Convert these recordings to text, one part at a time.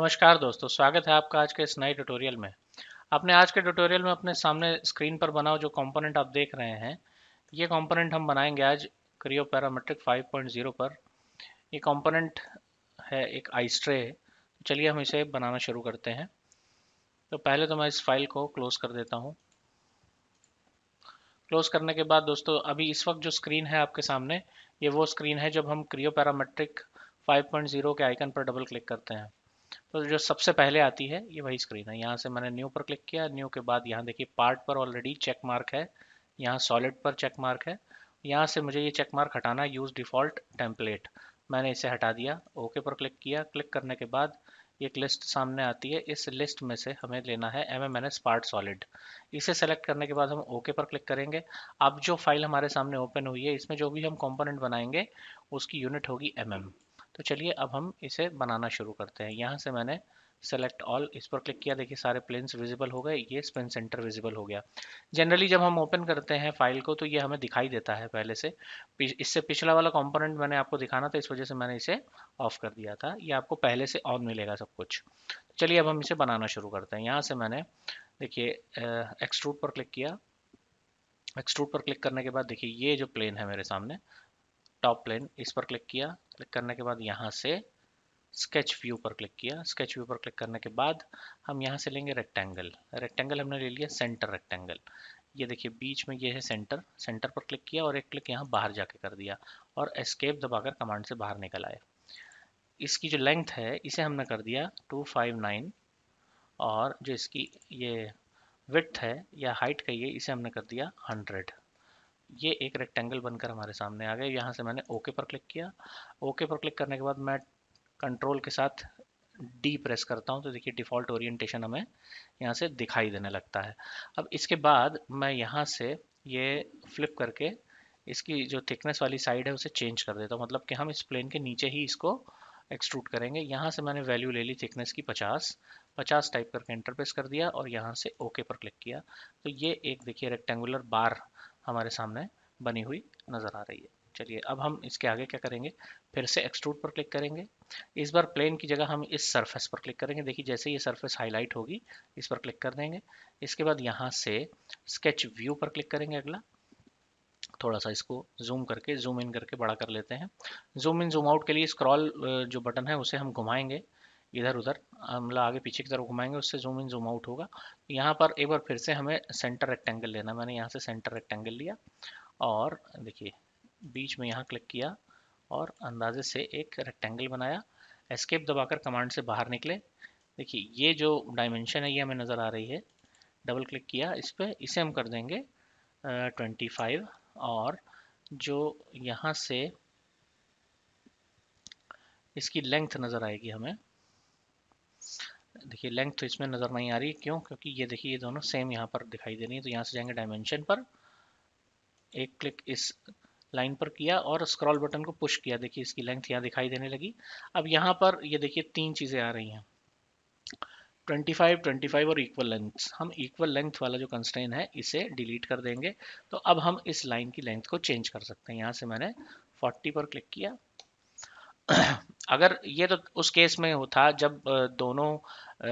नमस्कार दोस्तों स्वागत है आपका आज के इस नए ट्यूटोरियल में अपने आज के ट्यूटोरियल में अपने सामने स्क्रीन पर बना जो कंपोनेंट आप देख रहे हैं ये कंपोनेंट हम बनाएंगे आज क्रियो पैरामेट्रिक 5.0 पर ये कंपोनेंट है एक आइस्ट्रे तो चलिए हम इसे बनाना शुरू करते हैं तो पहले तो मैं इस फाइल को क्लोज कर देता हूँ क्लोज करने के बाद दोस्तों अभी इस वक्त जो स्क्रीन है आपके सामने ये वो स्क्रीन है जब हम क्रियो पैरामेट्रिक फाइव के आइकन पर डबल क्लिक करते हैं तो जो सबसे पहले आती है ये वही स्क्रीन है यहाँ से मैंने न्यू पर क्लिक किया न्यू के बाद यहाँ देखिए पार्ट पर ऑलरेडी चेक मार्क है यहाँ सॉलिड पर चेक मार्क है यहाँ से मुझे ये चेक मार्क हटाना यूज़ डिफ़ॉल्ट टेम्पलेट मैंने इसे हटा दिया ओके पर क्लिक किया क्लिक करने के बाद एक लिस्ट सामने आती है इस लिस्ट में से हमें लेना है M M N S part solid इसे सेलेक्ट करने के बाद हम ओके पर क्लिक करेंगे अब जो फाइल हमारे सामने ओपन हुई है इसमें जो भी हम कंपोनेंट बनाएंगे उसकी यूनिट होगी एम mm. तो चलिए अब हम इसे बनाना शुरू करते हैं यहाँ से मैंने सेलेक्ट ऑल इस पर क्लिक किया देखिए सारे प्लेन्स विजिबल हो गए ये स्पेन सेंटर विजिबल हो गया जनरली जब हम ओपन करते हैं फाइल को तो ये हमें दिखाई देता है पहले से इससे पिछला वाला कंपोनेंट मैंने आपको दिखाना था इस वजह से मैंने इसे ऑफ कर दिया था ये आपको पहले से ऑन मिलेगा सब कुछ चलिए अब हम इसे बनाना शुरू करते हैं यहाँ से मैंने देखिए एक्सट्रूट पर क्लिक किया एक्सट्रूट पर क्लिक करने के बाद देखिए ये जो प्लेन है मेरे सामने टॉप प्लेन इस पर क्लिक किया क्लिक करने के बाद यहाँ से स्केच व्यू पर क्लिक किया स्केच व्यू पर क्लिक करने के बाद हम यहाँ से लेंगे रेक्टेंगल रेक्टेंगल हमने ले लिया सेंटर रेक्टेंगल ये देखिए बीच में ये है सेंटर सेंटर पर क्लिक किया और एक क्लिक यहाँ बाहर जाके कर दिया और एस्केप दबाकर कमांड से बाहर निकल आए इसकी जो लेंथ है इसे हमने कर दिया 259 और जो इसकी ये विथ है या हाइट कहिए इसे हमने कर दिया हंड्रेड ये एक रेक्टेंगल बनकर हमारे सामने आ गए यहाँ से मैंने ओके पर क्लिक किया ओके पर क्लिक करने के बाद मैं कंट्रोल के साथ डी प्रेस करता हूँ तो देखिए डिफ़ॉल्ट ओरिएंटेशन हमें यहाँ से दिखाई देने लगता है अब इसके बाद मैं यहाँ से ये फ्लिप करके इसकी जो थिकनेस वाली साइड है उसे चेंज कर देता हूँ मतलब कि हम इस प्लेन के नीचे ही इसको एक्सट्रूट करेंगे यहाँ से मैंने वैल्यू ले ली थिकनेस की 50 50 टाइप करके इंटरप्रेस कर दिया और यहाँ से ओके पर क्लिक किया तो ये एक देखिए रेक्टेंगुलर बार हमारे सामने बनी हुई नज़र आ रही है चलिए अब हम इसके आगे क्या करेंगे फिर से एक्सट्रूड पर क्लिक करेंगे इस बार प्लेन की जगह हम इस सरफेस पर क्लिक करेंगे देखिए जैसे ये सरफेस हाईलाइट होगी इस पर क्लिक कर देंगे इसके बाद यहाँ से स्केच व्यू पर क्लिक करेंगे अगला थोड़ा सा इसको जूम करके जूम इन करके बड़ा कर लेते हैं जूम इन जूम आउट के लिए स्क्रॉल जो बटन है उसे हम घुमाएंगे इधर उधर मतलब आगे पीछे की तरफ घुमाएंगे उससे जूम इन जूम आउट होगा यहाँ पर एक बार फिर से हमें सेंटर रेक्टेंगल लेना मैंने यहाँ से सेंटर रेक्टेंगल लिया और देखिए बीच में यहाँ क्लिक किया और अंदाजे से एक रेक्टेंगल बनाया एस्केप दबाकर कमांड से बाहर निकले देखिए ये जो डायमेंशन है ये हमें नज़र आ रही है डबल क्लिक किया इस पर इसे हम कर देंगे ट्वेंटी फाइव और जो यहाँ से इसकी लेंथ नज़र आएगी हमें देखिए लेंथ तो इसमें नज़र नहीं आ रही क्यों क्योंकि ये देखिए ये दोनों सेम यहाँ पर दिखाई दे रही है तो यहाँ से जाएंगे डायमेंशन पर एक क्लिक इस लाइन पर किया और स्क्रॉल बटन को पुश किया देखिए इसकी लेंथ यहाँ दिखाई देने लगी अब यहाँ पर ये देखिए तीन चीज़ें आ रही हैं 25, 25 और इक्वल लेंथ हम इक्वल लेंथ वाला जो कंस्ट्रेन है इसे डिलीट कर देंगे तो अब हम इस लाइन की लेंथ को चेंज कर सकते हैं यहाँ से मैंने 40 पर क्लिक किया अगर ये तो उस केस में था जब दोनों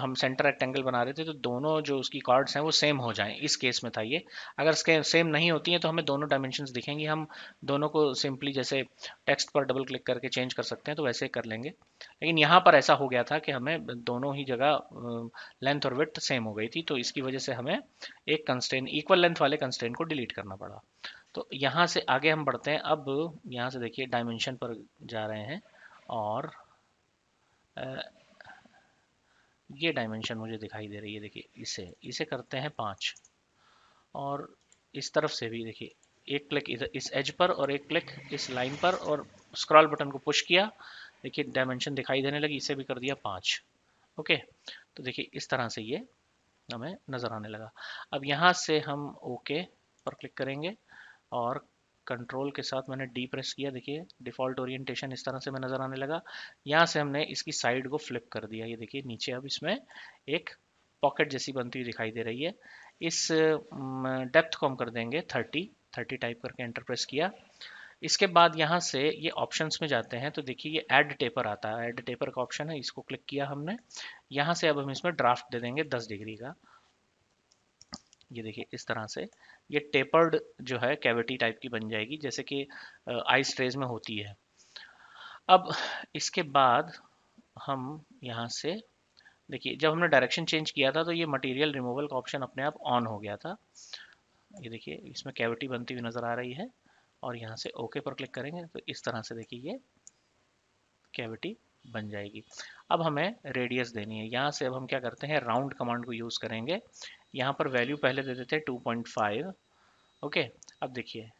हम सेंटर रेक्टेंगल बना रहे थे तो दोनों जो उसकी कॉर्ड्स हैं वो सेम हो जाएं इस केस में था ये अगर इसके सेम नहीं होती हैं तो हमें दोनों डायमेंशन दिखेंगी हम दोनों को सिंपली जैसे टेक्स्ट पर डबल क्लिक करके चेंज कर सकते हैं तो वैसे कर लेंगे लेकिन यहाँ पर ऐसा हो गया था कि हमें दोनों ही जगह लेंथ और विथ सेम हो गई थी तो इसकी वजह से हमें एक कंस्टेंट इक्वल लेंथ वाले कंस्टेंट को डिलीट करना पड़ा तो यहाँ से आगे हम बढ़ते हैं अब यहाँ से देखिए डायमेंशन पर जा रहे हैं और ये डायमेंशन मुझे दिखाई दे रही है देखिए इसे इसे करते हैं पाँच और इस तरफ से भी देखिए एक क्लिक इधर इस एज पर और एक क्लिक इस लाइन पर और स्क्रॉल बटन को पुश किया देखिए डायमेंशन दिखाई देने लगी इसे भी कर दिया पाँच ओके तो देखिए इस तरह से ये हमें नज़र आने लगा अब यहाँ से हम ओके पर क्लिक करेंगे और कंट्रोल के साथ मैंने डी प्रेस किया देखिए डिफ़ॉल्ट ओरिएंटेशन इस तरह से मैं नज़र आने लगा यहाँ से हमने इसकी साइड को फ्लिप कर दिया ये देखिए नीचे अब इसमें एक पॉकेट जैसी बनती हुई दिखाई दे रही है इस डेप्थ को हम कर देंगे थर्टी थर्टी टाइप करके एंटर प्रेस किया इसके बाद यहाँ से ये ऑप्शन में जाते हैं तो देखिए ये एड टेपर आता है एड टेपर का ऑप्शन है इसको क्लिक किया हमने यहाँ से अब हम इसमें ड्राफ्ट दे देंगे दस डिग्री का ये देखिए इस तरह से ये टेपर्ड जो है कैविटी टाइप की बन जाएगी जैसे कि आइस ट्रेज में होती है अब इसके बाद हम यहाँ से देखिए जब हमने डायरेक्शन चेंज किया था तो ये मटेरियल रिमूवल का ऑप्शन अपने आप ऑन हो गया था ये देखिए इसमें कैविटी बनती हुई नज़र आ रही है और यहाँ से ओके पर क्लिक करेंगे तो इस तरह से देखिए ये कैविटी बन जाएगी अब हमें रेडियस देनी है यहाँ से अब हम क्या करते हैं राउंड कमांड को यूज़ करेंगे यहाँ पर वैल्यू पहले देते थे 2.5 ओके अब देखिए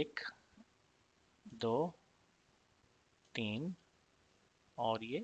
एक दो तीन और ये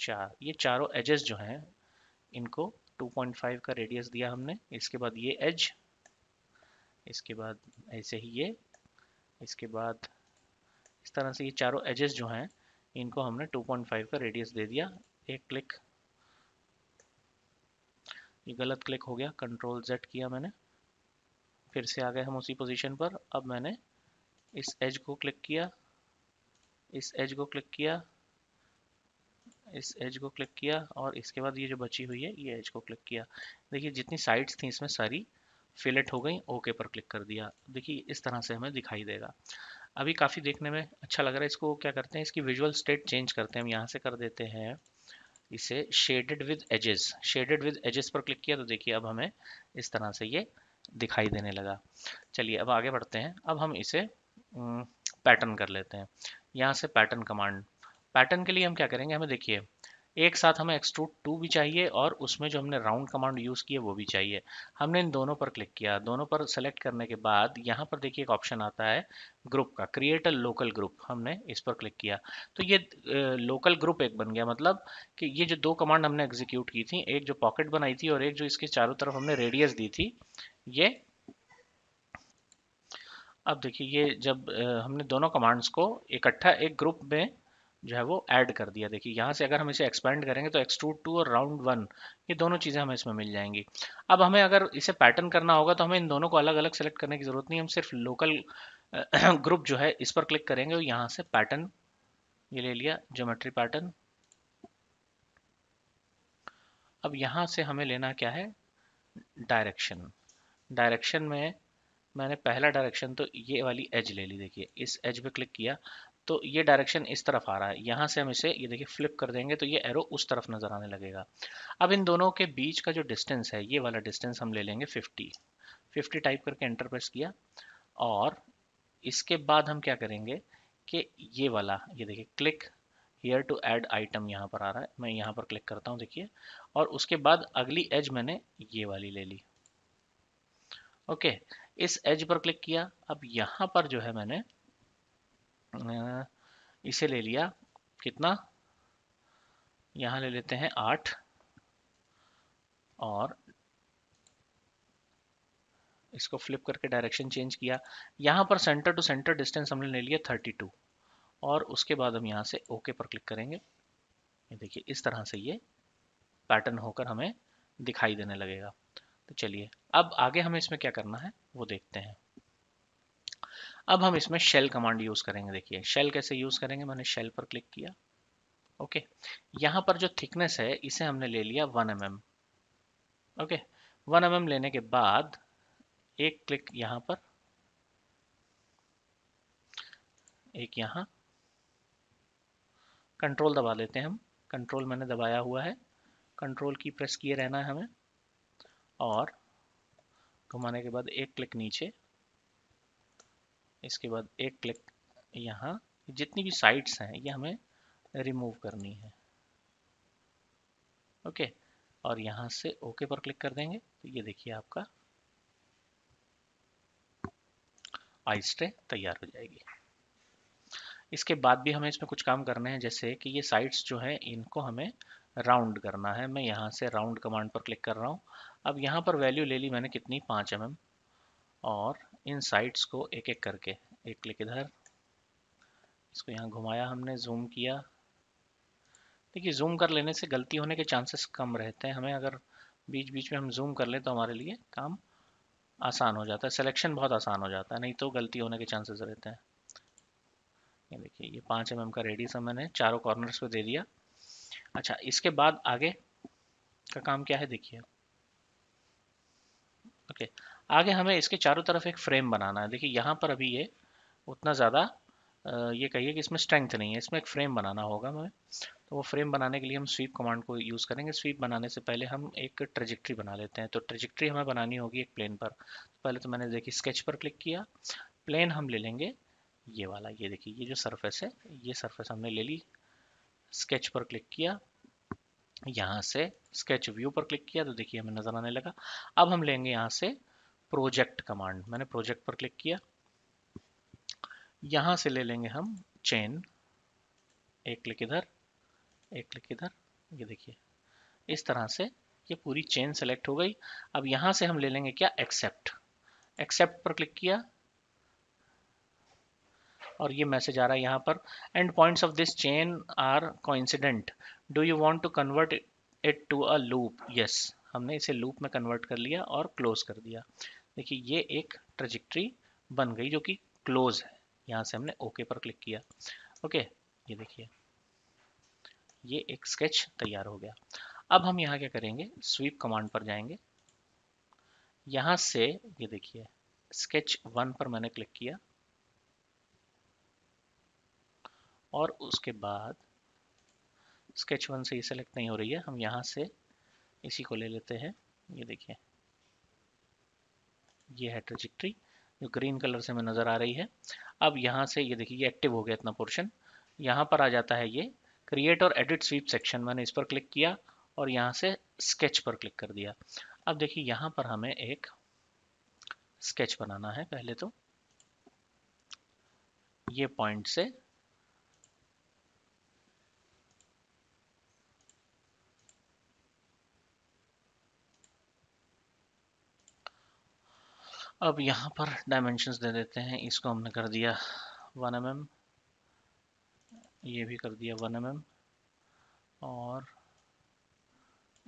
चार ये चारों एजेस जो हैं इनको 2.5 का रेडियस दिया हमने इसके बाद ये एज इसके बाद ऐसे ही ये इसके बाद इस तरह से ये चारों एजेस जो हैं इनको हमने 2.5 का रेडियस दे दिया एक क्लिक ये गलत क्लिक हो गया कंट्रोल जेड किया मैंने फिर से आ गए हम उसी पोजीशन पर अब मैंने इस एज को क्लिक किया इस एज को क्लिक किया इस एज को क्लिक किया और इसके बाद ये जो बची हुई है ये एज को क्लिक किया देखिए जितनी साइड्स थी इसमें सारी फिलेट हो गई ओके पर क्लिक कर दिया देखिए इस तरह से हमें दिखाई देगा अभी काफ़ी देखने में अच्छा लग रहा है इसको क्या करते हैं इसकी विजुअल स्टेट चेंज करते हैं हम यहाँ से कर देते हैं इसे shaded with edges shaded with edges पर क्लिक किया तो देखिए अब हमें इस तरह से ये दिखाई देने लगा चलिए अब आगे बढ़ते हैं अब हम इसे पैटर्न कर लेते हैं यहाँ से पैटर्न कमांड पैटर्न के लिए हम क्या करेंगे हमें देखिए एक साथ हमें एक्सट्रूट टू भी चाहिए और उसमें जो हमने राउंड कमांड यूज़ किया वो भी चाहिए हमने इन दोनों पर क्लिक किया दोनों पर सेलेक्ट करने के बाद यहाँ पर देखिए एक ऑप्शन आता है ग्रुप का क्रिएट अ लोकल ग्रुप हमने इस पर क्लिक किया तो ये लोकल ग्रुप एक बन गया मतलब कि ये जो दो कमांड हमने एग्जीक्यूट की थी एक जो पॉकेट बनाई थी और एक जो इसके चारों तरफ हमने रेडियस दी थी ये अब देखिए ये जब हमने दोनों कमांड्स को इकट्ठा एक ग्रुप में जो है वो ऐड कर दिया देखिए यहाँ से अगर हम इसे एक्सपेंड करेंगे तो एक्सट्रूड टू और राउंड वन ये दोनों चीज़ें हमें इसमें मिल जाएंगी अब हमें अगर इसे पैटर्न करना होगा तो हमें इन दोनों को अलग अलग सेलेक्ट करने की ज़रूरत नहीं हम सिर्फ लोकल ग्रुप जो है इस पर क्लिक करेंगे और यहाँ से पैटर्न ये ले लिया ज्योमेट्री पैटर्न अब यहाँ से हमें लेना क्या है डायरेक्शन डायरेक्शन में मैंने पहला डायरेक्शन तो ये वाली एज ले ली देखिए इस एज पे क्लिक किया तो ये डायरेक्शन इस तरफ आ रहा है यहाँ से हम इसे ये देखिए फ्लिप कर देंगे तो ये एरो उस तरफ नज़र आने लगेगा अब इन दोनों के बीच का जो डिस्टेंस है ये वाला डिस्टेंस हम ले लेंगे फिफ्टी फिफ्टी टाइप करके एंटर प्रेस किया और इसके बाद हम क्या करेंगे कि ये वाला ये देखिए click here to add item यहाँ पर आ रहा है मैं यहाँ पर क्लिक करता हूँ देखिए और उसके बाद अगली एज मैंने ये वाली ले ली ओके इस एज पर क्लिक किया अब यहाँ पर जो है मैंने इसे ले लिया कितना यहाँ ले लेते हैं आठ और इसको फ्लिप करके डायरेक्शन चेंज किया यहाँ पर सेंटर टू सेंटर डिस्टेंस हमने ले लिया थर्टी टू और उसके बाद हम यहाँ से ओके पर क्लिक करेंगे ये देखिए इस तरह से ये पैटर्न होकर हमें दिखाई देने लगेगा तो चलिए अब आगे हमें इसमें क्या करना है वो देखते हैं अब हम इसमें शेल कमांड यूज करेंगे देखिए शेल कैसे यूज करेंगे मैंने शेल पर क्लिक किया ओके यहां यहाँ पर जो थिकनेस है इसे हमने ले लिया one M M okay one M M लेने के बाद एक क्लिक यहाँ पर एक यहाँ कंट्रोल दबा लेते हैं हम कंट्रोल मैंने दबाया हुआ है कंट्रोल की प्रेस किए रहना है हमें और घुमाने के बाद एक क्लिक नीचे इसके बाद एक क्लिक यहाँ जितनी भी साइट्स हैं ये हमें रिमूव करनी है ओके और यहाँ से ओके पर क्लिक कर देंगे तो ये देखिए आपका आई स्टे तैयार हो जाएगी इसके बाद भी हमें इसमें कुछ काम करने हैं जैसे कि ये साइट्स जो हैं इनको हमें राउंड करना है मैं यहाँ से राउंड कमांड पर क्लिक कर रहा हूँ अब यहाँ पर वैल्यू ले ली मैंने कितनी पाँच एम mm और इन साइट्स को एक एक करके एक क्लिक इधर इसको यहाँ घुमाया हमने जूम किया देखिए जूम कर लेने से गलती होने के चांसेस कम रहते हैं हमें अगर बीच बीच में हम जूम कर लें तो हमारे लिए काम आसान हो जाता है सिलेक्शन बहुत आसान हो जाता है नहीं तो गलती होने के चांसेस रहते हैं ये देखिए ये पाँच एम का रेडियस मैंने चारों कॉर्नर्स पर दे दिया अच्छा इसके बाद आगे का काम क्या है देखिए ओके आगे हमें इसके चारों तरफ एक फ्रेम बनाना है देखिए यहाँ पर अभी ये उतना ज़्यादा ये कहिए कि इसमें स्ट्रेंथ नहीं है इसमें एक फ्रेम बनाना होगा हमें तो वो फ्रेम बनाने के लिए हम स्वीप कमांड को यूज़ करेंगे स्वीप बनाने से पहले हम एक ट्रेजिक्ट्री बना लेते हैं तो ट्रेजिक्ट्री हमें बनानी होगी एक प्लेन पर तो पहले तो मैंने देखिए स्केच पर क्लिक किया प्लेन हम ले लेंगे ये वाला ये देखिए ये जो सरफेस है ये सरफेस हमने ले ली स्केच पर क्लिक किया यहाँ से स्केच व्यू पर क्लिक किया तो देखिए हमें नज़र आने लगा अब हम लेंगे यहाँ से प्रोजेक्ट कमांड मैंने प्रोजेक्ट पर क्लिक किया यहां से ले लेंगे हम चेन एक क्लिक इधर एक क्लिक इधर ये देखिए इस तरह से ये पूरी चेन सेलेक्ट हो गई अब यहां से हम ले लेंगे क्या एक्सेप्ट एक्सेप्ट पर क्लिक किया और ये मैसेज आ रहा है यहाँ पर end points of this chain are coincident do you want to convert it to a loop yes हमने इसे लूप में कन्वर्ट कर लिया और क्लोज कर दिया देखिए ये एक ट्रेजिक्ट्री बन गई जो कि क्लोज है यहाँ से हमने ओके पर क्लिक किया ओके ये देखिए ये एक स्केच तैयार हो गया अब हम यहाँ क्या करेंगे स्वीप कमांड पर जाएंगे यहाँ से ये देखिए स्केच वन पर मैंने क्लिक किया और उसके बाद स्केच वन से ये सेलेक्ट नहीं हो रही है हम यहाँ से इसी को ले लेते हैं ये देखिए ये है ट्रेजिक्ट्री जो ग्रीन कलर से हमें नज़र आ रही है अब यहाँ से ये देखिए एक्टिव हो गया इतना पोर्शन यहाँ पर आ जाता है ये क्रिएट और एडिट स्वीप सेक्शन मैंने इस पर क्लिक किया और यहाँ से स्केच पर क्लिक कर दिया अब देखिए यहाँ पर हमें एक स्केच बनाना है पहले तो ये पॉइंट से अब यहाँ पर डायमेंशन दे देते हैं इसको हमने कर दिया वन एम mm, ये भी कर दिया वन एम mm, और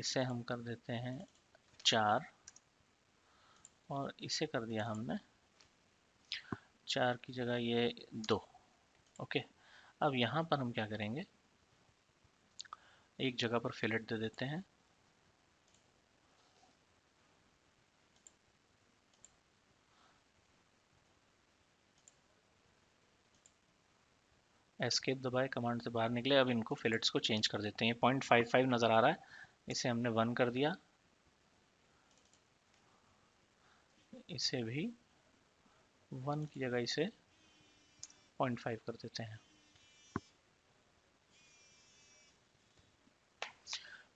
इसे हम कर देते हैं चार और इसे कर दिया हमने चार की जगह ये दो ओके अब यहाँ पर हम क्या करेंगे एक जगह पर फिलेट दे देते हैं एस्केप दबाए कमांड से बाहर निकले अब इनको फिलेट्स को चेंज कर देते हैं पॉइंट फाइव फाइव नज़र आ रहा है इसे हमने वन कर दिया इसे भी वन की जगह इसे पॉइंट फाइव कर देते हैं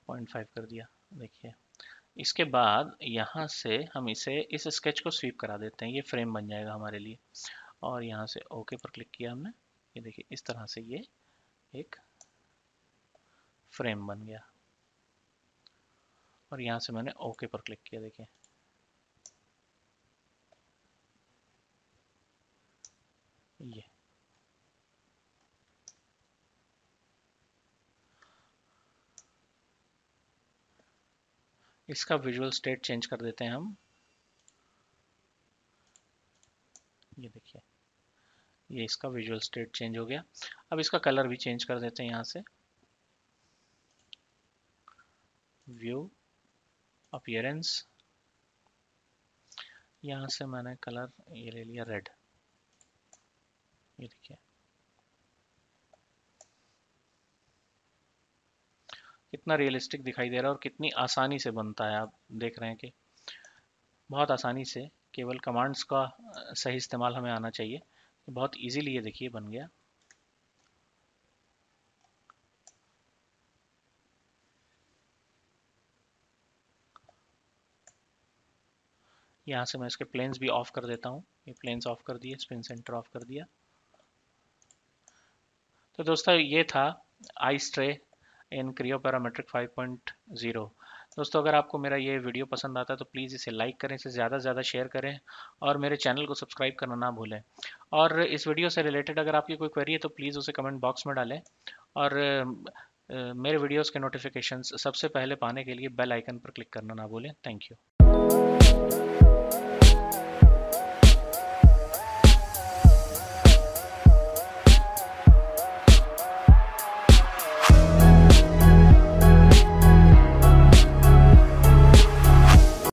पॉइंट फाइव कर दिया देखिए इसके बाद यहाँ से हम इसे इस स्केच को स्वीप करा देते हैं ये फ्रेम बन जाएगा हमारे लिए और यहाँ से ओके पर क्लिक किया हमने ये देखिए इस तरह से ये एक फ्रेम बन गया और यहाँ से मैंने ओके पर क्लिक किया देखिए ये इसका विजुअल स्टेट चेंज कर देते हैं हम ये देखिए ये इसका विजुअल स्टेट चेंज हो गया अब इसका कलर भी चेंज कर देते हैं यहाँ से व्यू अपियरेंस यहाँ से मैंने कलर ये ले लिया रेड ये देखिए कितना रियलिस्टिक दिखाई दे रहा है और कितनी आसानी से बनता है आप देख रहे हैं कि बहुत आसानी से केवल कमांड्स का सही इस्तेमाल हमें आना चाहिए बहुत इजीली ये देखिए बन गया यहाँ से मैं इसके प्लेन्स भी ऑफ कर देता हूँ ये प्लेन्स ऑफ कर दिए स्पिन सेंटर ऑफ कर दिया तो दोस्तों ये था आई स्ट्रे इन क्रियो पैरामेट्रिक 5.0 दोस्तों अगर आपको मेरा ये वीडियो पसंद आता है तो प्लीज़ इसे लाइक करें इसे ज़्यादा से ज़्यादा शेयर करें और मेरे चैनल को सब्सक्राइब करना ना भूलें और इस वीडियो से रिलेटेड अगर आपकी कोई क्वेरी है तो प्लीज़ उसे कमेंट बॉक्स में डालें और मेरे वीडियोज़ के नोटिफिकेशन सबसे पहले पाने के लिए बेल आइकन पर क्लिक करना ना भूलें थैंक यू